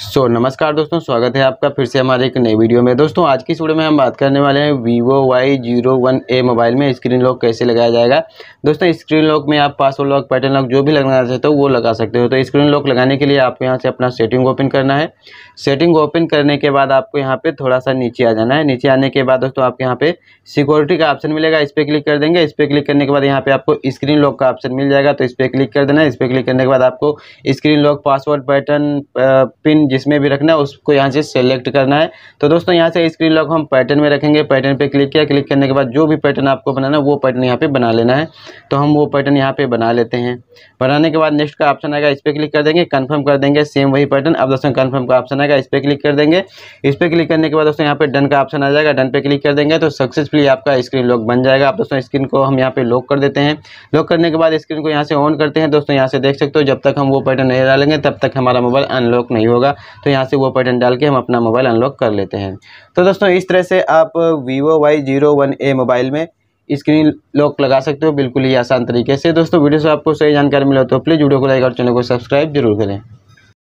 सो so, नमस्कार दोस्तों स्वागत है आपका फिर से हमारे एक नई वीडियो में दोस्तों आज की वीडियो में हम बात करने वाले हैं Vivo Y zero one A mobile में स्क्रीन लॉक कैसे लगाया जाएगा दोस्तों स्क्रीन लॉक में आप पासवर्ड लॉक पैटर्न लॉक जो भी लगाना चाहते हो वो लगा सकते हो तो स्क्रीन लॉक लगाने के लिए आपको यहाँ से अपना सेटिंग ओपन करना है सेटिंग ओपन करने के बाद आपको यहाँ पर थोड़ा सा नीचे आ जाना है नीचे आने के बाद दोस्तों आपके यहाँ पे सिक्योरिटी का ऑप्शन मिलेगा इस पर क्लिक कर देंगे इस पर क्लिक करने के बाद यहाँ पे आपको स्क्रीन लॉक का ऑप्शन मिल जाएगा तो इस पर क्लिक कर देना है इस पर क्लिक करने के बाद आपको screen lock password pattern pin जिसमें भी रखना है उसको यहाँ से सेलेक्ट करना है तो दोस्तों यहाँ से स्क्रीन लॉक हम पैटर्न में रखेंगे पैटर्न पे क्लिक किया क्लिक करने के बाद जो भी पैटर्न आपको बनाना है वो पैटर्न यहाँ पे बना लेना है तो हम वो पैटर्न यहाँ पे बना लेते हैं बनाने के बाद नेक्स्ट का ऑप्शन आएगा इस पर क्लिक कर देंगे कन्फर्म कर देंगे सेम वही पैटर्न अब दोस्तों कन्फर्म का ऑप्शन आएगा इस पर क्लिक कर देंगे इस पर क्लिक करने के बाद दोस्तों यहाँ पे डन का ऑप्शन आ जाएगा डन पर क्लिक कर देंगे तो सक्सेसफुली आपका स्क्रीन लॉक बन जाएगा आप दोस्तों स्क्रीन को हम यहाँ पे लॉक कर देते हैं लॉक करने के बाद स्क्रीन को यहाँ से ऑन करते हैं दोस्तों यहाँ से देख सकते हो जब तक हम वो पैटर्न नहीं डालेंगे तब तक हमारा मोबाइल अनलॉक नहीं होगा तो यहाँ से वो बटन डाल के हम अपना मोबाइल अनलॉक कर लेते हैं तो दोस्तों इस तरह से आप Vivo Y zero one A mobile में स्क्रीन लॉक लगा सकते हो बिल्कुल ही आसान तरीके से दोस्तों वीडियो से आपको सही जानकारी मिले तो प्लीज़ वीडियो को लाइक और चैनल को सब्सक्राइब जरूर करें